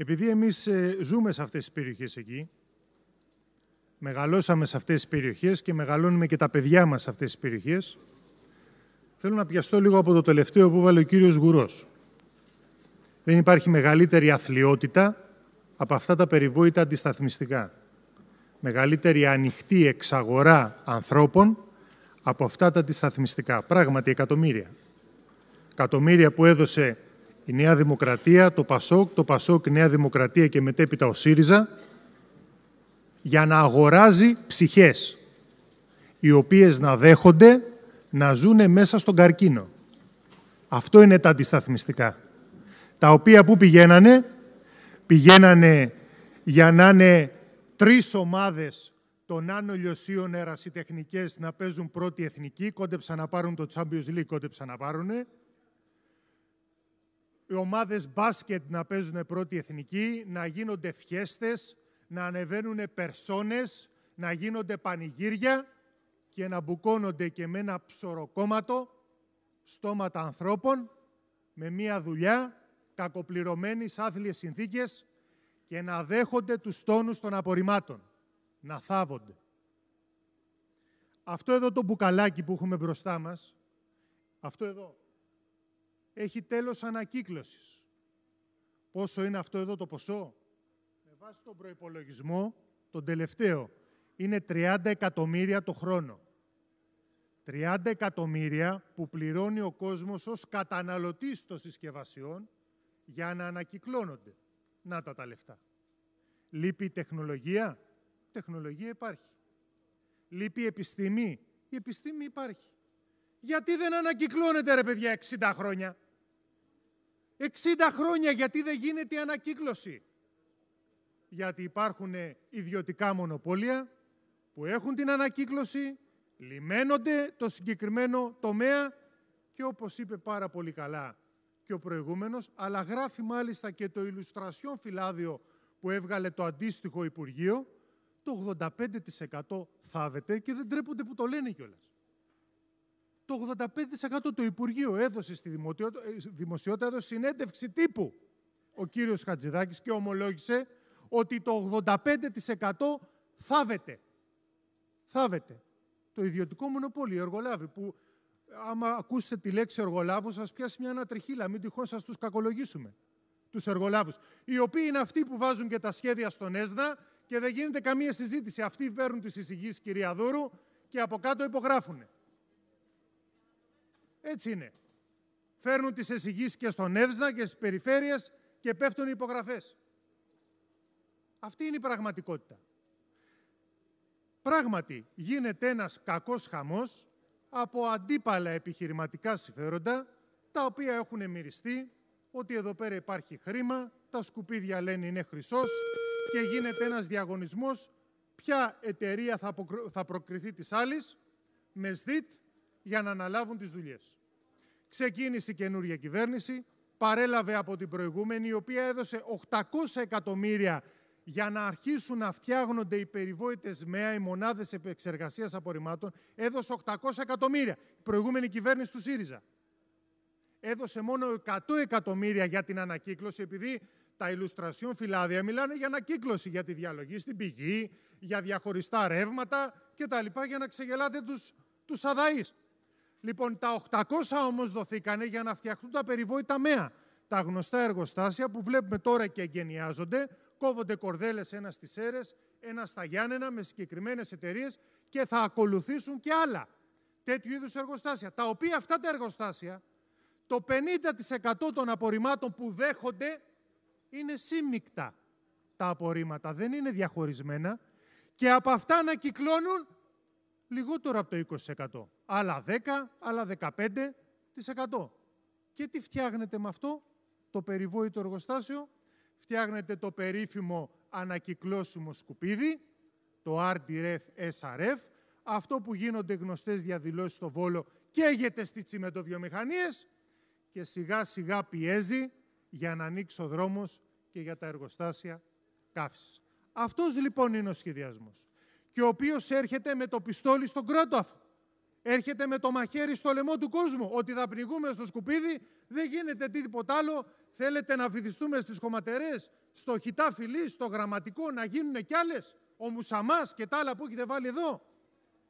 Επειδή εμείς ε, ζούμε σε αυτές τις περιοχές εκεί, μεγαλώσαμε σε αυτές τις περιοχές και μεγαλώνουμε και τα παιδιά μας σε αυτές τις περιοχές, θέλω να πιαστώ λίγο από το τελευταίο που βάλε ο κύριος Γουρός. Δεν υπάρχει μεγαλύτερη αθλειότητα από αυτά τα περιβόητα αντισταθμιστικά. Μεγαλύτερη ανοιχτή εξαγορά ανθρώπων από αυτά τα αντισταθμιστικά. Πράγματι, εκατομμύρια. Εκατομμύρια που έδωσε η Νέα Δημοκρατία, το ΠΑΣΟΚ, το ΠΑΣΟΚ, η Νέα Δημοκρατία και μετέπειτα ο ΣΥΡΙΖΑ, για να αγοράζει ψυχές, οι οποίες να δέχονται να ζουν μέσα στον καρκίνο. Αυτό είναι τα αντισταθμιστικά. Τα οποία που πηγαίνανε, πηγαίνανε για να είναι τρεις ομάδες των Άνω Λιωσίων Ερασιτεχνικές να παίζουν πρώτη εθνική, κόντεψαν να πάρουν το Champions League, κόντεψαν να πάρουνε, οι ομάδες μπάσκετ να παίζουν πρώτη εθνική, να γίνονται φιέστες, να ανεβαίνουν περσόνες, να γίνονται πανηγύρια και να μπουκώνονται και με ένα ψωροκόμματο στόματα ανθρώπων με μία δουλειά, κακοπληρωμένης σε άθλιες συνθήκες και να δέχονται τους τόνους των απορριμμάτων, να θάβονται. Αυτό εδώ το μπουκαλάκι που έχουμε μπροστά μας, αυτό εδώ, έχει τέλος ανακύκλωσης. Πόσο είναι αυτό εδώ το ποσό? Με βάση τον προϋπολογισμό, τον τελευταίο, είναι 30 εκατομμύρια το χρόνο. 30 εκατομμύρια που πληρώνει ο κόσμος ως καταναλωτής των συσκευασιών για να ανακυκλώνονται. Να τα τα λεφτά. Λείπει η τεχνολογία. Τεχνολογία υπάρχει. Λείπει η επιστήμη. Η επιστήμη υπάρχει. Γιατί δεν ανακυκλώνεται ρε παιδιά 60 χρόνια. 60 χρόνια γιατί δεν γίνεται η ανακύκλωση. Γιατί υπάρχουν ιδιωτικά μονοπόλια που έχουν την ανακύκλωση, λιμένονται το συγκεκριμένο τομέα και όπως είπε πάρα πολύ καλά και ο προηγούμενος, αλλά γράφει μάλιστα και το Ιλουστρασιόν φυλάδιο που έβγαλε το αντίστοιχο Υπουργείο, το 85% θάβεται και δεν τρέπονται που το λένε κιόλας το 85% το Υπουργείο έδωσε στη ε, δημοσιότητα, έδωσε συνέντευξη τύπου ο κύριος Χατζηδάκης και ομολόγησε ότι το 85% θάβεται. Θάβεται. Το ιδιωτικό μονοπόλιο, εργολάβη, που άμα ακούσετε τη λέξη εργολάβος, σας πιάσει μια ανατριχίλα, μην τυχόν σας τους κακολογήσουμε. Τους εργολάβους, οι οποίοι είναι αυτοί που βάζουν και τα σχέδια στον ΕΣΔΑ και δεν γίνεται καμία συζήτηση. Αυτοί παίρνουν τις εισηγήσεις κυρία Δούρου και από κάτω υπογράφουν. Έτσι είναι. Φέρνουν τις εσυγείς και στον Εύσνα και στις περιφέρειες και πέφτουν οι υπογραφές. Αυτή είναι η πραγματικότητα. Πράγματι, γίνεται ένας κακός χαμός από αντίπαλα επιχειρηματικά συμφέροντα, τα οποία έχουν μυριστεί ότι εδώ πέρα υπάρχει χρήμα, τα σκουπίδια λένε είναι χρυσός και γίνεται ένας διαγωνισμός ποια εταιρεία θα προκριθεί της άλλης με ΣΔΙΤ για να αναλάβουν τις δουλειές ξεκίνησε η καινούργια κυβέρνηση, παρέλαβε από την προηγούμενη, η οποία έδωσε 800 εκατομμύρια για να αρχίσουν να φτιάχνονται οι περιβόητες ΜΕΑ, οι μονάδες επεξεργασίας απορριμμάτων, έδωσε 800 εκατομμύρια. Η προηγούμενη κυβέρνηση του ΣΥΡΙΖΑ. Έδωσε μόνο 100 εκατομμύρια για την ανακύκλωση, επειδή τα ηλουστρασιόν φυλάδια μιλάνε για ανακύκλωση, για τη διαλογή στην πηγή, για διαχωριστά ρεύματα κτλ. για να ξεγελάτε τους τους Λοιπόν, τα 800 όμως δοθήκανε για να φτιαχτούν τα περιβόητα μέα. Τα γνωστά εργοστάσια που βλέπουμε τώρα και εγκαινιάζονται, κόβονται κορδέλες ένα στις Σέρες, ένα στα Γιάννενα με συγκεκριμένες εταιρείες και θα ακολουθήσουν και άλλα τέτοιου είδους εργοστάσια. Τα οποία αυτά τα εργοστάσια, το 50% των απορριμμάτων που δέχονται είναι σύμμικτα τα απορρίμματα, δεν είναι διαχωρισμένα και από αυτά να κυκλώνουν λιγότερο από το 20% άλλα 10, άλλα 15%. Και τι φτιάχνετε με αυτό το περιβόητο εργοστάσιο. Φτιάχνετε το περίφημο ανακυκλώσιμο σκουπίδι, το RDRF-SRF, αυτό που γίνονται γνωστές διαδηλώσεις στο Βόλο Και έγεται στις τσιμετοβιομηχανίες και σιγά σιγά πιέζει για να ανοίξει ο δρόμος και για τα εργοστάσια καύσης. Αυτός λοιπόν είναι ο σχεδιασμός και ο οποίος έρχεται με το πιστόλι στον κρόταφο έρχεται με το μαχαίρι στο λαιμό του κόσμου ότι θα πνιγούμε στο σκουπίδι, δεν γίνεται τίποτα άλλο. Θέλετε να βυθιστούμε στις κομματερές, στο χιτά φιλί, στο γραμματικό, να γίνουν κι άλλες, ο Μουσαμάς και τα άλλα που έχετε βάλει εδώ.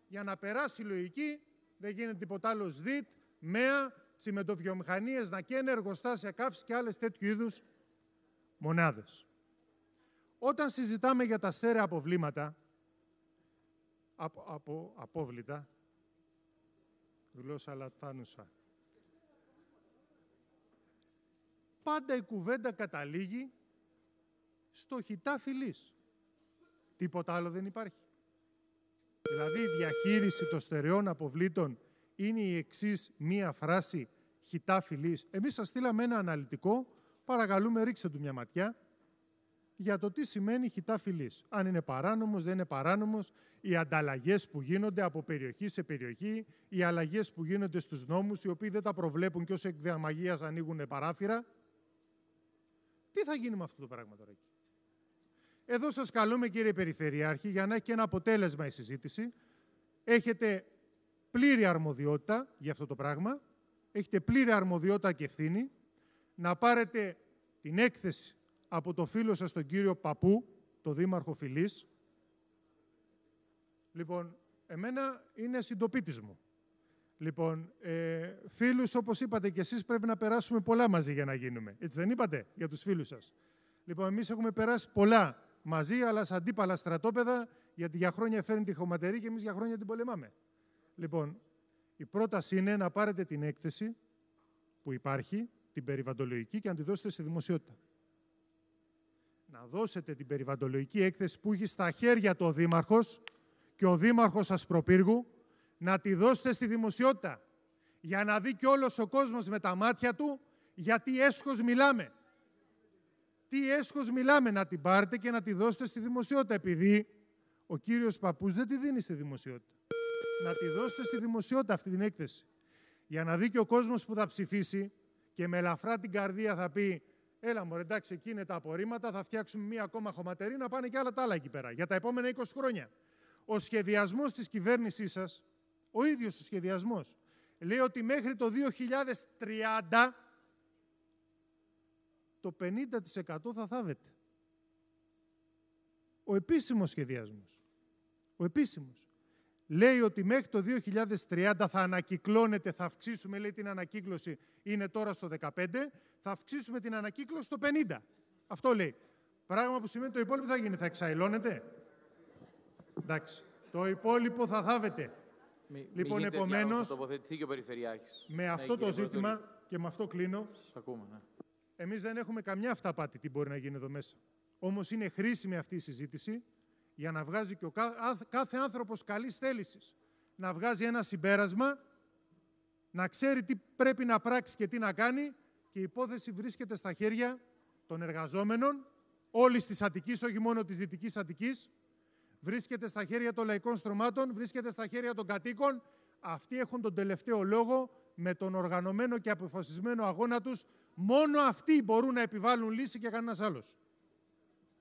Για να περάσει η λογική, δεν γίνεται τίποτα άλλο ΣΔΙΤ, ΜΕΑ, τσιμεντοβιομηχανίες, να καίνε εργοστάσια καύση και άλλες τέτοιου είδους μονάδες. Όταν συζητάμε για τα στέρεα αποβλήματα, απόβλητα, γλώσσα λατάνουσα. Πάντα η κουβέντα καταλήγει στο χιτά φιλής. Τίποτα άλλο δεν υπάρχει. Δηλαδή η διαχείριση των στερεών αποβλήτων είναι η εξής μία φράση χιτά φιλής. Εμείς σας στείλαμε ένα αναλυτικό, παρακαλούμε ρίξτε του μια ματιά για το τι σημαίνει χιτά φυλής. Αν είναι παράνομος, δεν είναι παράνομος, οι ανταλλαγές που γίνονται από περιοχή σε περιοχή, οι αλλαγές που γίνονται στους νόμους, οι οποίοι δεν τα προβλέπουν και ως εκδιαμαγεία ανοίγουν παράθυρα. Τι θα γίνει με αυτό το πράγμα τώρα εκεί. Εδώ σας καλούμε κύριε Περιφερειάρχη για να έχει και ένα αποτέλεσμα η συζήτηση. Έχετε πλήρη αρμοδιότητα για αυτό το πράγμα. Έχετε πλήρη αρμοδιότητα και ευθύνη να πάρετε την έκθεση από το φίλο σας τον κύριο Παπού, το δήμαρχο Φιλής. Λοιπόν, εμένα είναι συντοπίτης μου. Λοιπόν, ε, φίλους όπως είπατε και εσείς πρέπει να περάσουμε πολλά μαζί για να γίνουμε. Έτσι δεν είπατε για τους φίλους σας. Λοιπόν, εμείς έχουμε περάσει πολλά μαζί, αλλά σε αντίπαλα στρατόπεδα, γιατί για χρόνια φέρνει τη χωματερή και εμείς για χρόνια την πολεμάμε. Λοιπόν, η πρόταση είναι να πάρετε την έκθεση που υπάρχει, την περιβαντολογική, και να τη δώσετε στη δημοσιότητα να δώσετε την περιβαντολογική έκθεση που έχει στα χέρια του ο Δήμαρχος και ο Δήμαρχος σας προπύργου, να τη δώσετε στη δημοσιότητα, για να δει και όλος ο κόσμος με τα μάτια του γιατί έσχος μιλάμε. Τι έσχος μιλάμε, να την πάρετε και να τη δώσετε στη δημοσιότητα, επειδή ο κύριος Παππούς δεν τη δίνει στη δημοσιότητα. Να τη δώσετε στη δημοσιότητα αυτή την έκθεση. Για να δει και ο κόσμος που θα ψηφίσει και με ελαφρά την καρδία θα πει Έλα μου, εντάξει, εκεί είναι τα απορρίμματα, θα φτιάξουμε μία ακόμα χωματερή να πάνε και άλλα τα άλλα εκεί πέρα για τα επόμενα 20 χρόνια. Ο σχεδιασμός της κυβέρνησής σας, ο ίδιος ο σχεδιασμός, λέει ότι μέχρι το 2030 το 50% θα θάβεται. Ο επίσημος σχεδιασμός. Ο επίσημος λέει ότι μέχρι το 2030 θα ανακυκλώνεται, θα αυξήσουμε, λέει την ανακύκλωση είναι τώρα στο 15, θα αυξήσουμε την ανακύκλωση στο 50. Αυτό λέει. Πράγμα που σημαίνει το υπόλοιπο θα γίνει, θα εξαϊλώνεται. Εντάξει. Το υπόλοιπο θα θάβεται. λοιπόν, επομένω. Με ναι, αυτό το ζήτημα και με αυτό κλείνω. ναι. Εμείς δεν έχουμε καμιά αυταπάτη τι μπορεί να γίνει εδώ μέσα. Όμως είναι χρήσιμη αυτή η συζήτηση για να βγάζει και ο κάθε άνθρωπος καλής θέλησης να βγάζει ένα συμπέρασμα, να ξέρει τι πρέπει να πράξει και τι να κάνει και η υπόθεση βρίσκεται στα χέρια των εργαζόμενων όλης της Αττικής, όχι μόνο της Δυτικής Αττικής, βρίσκεται στα χέρια των λαϊκών στρωμάτων, βρίσκεται στα χέρια των κατοίκων. Αυτοί έχουν τον τελευταίο λόγο με τον οργανωμένο και αποφασισμένο αγώνα τους. Μόνο αυτοί μπορούν να επιβάλλουν λύση και κανένας άλλος.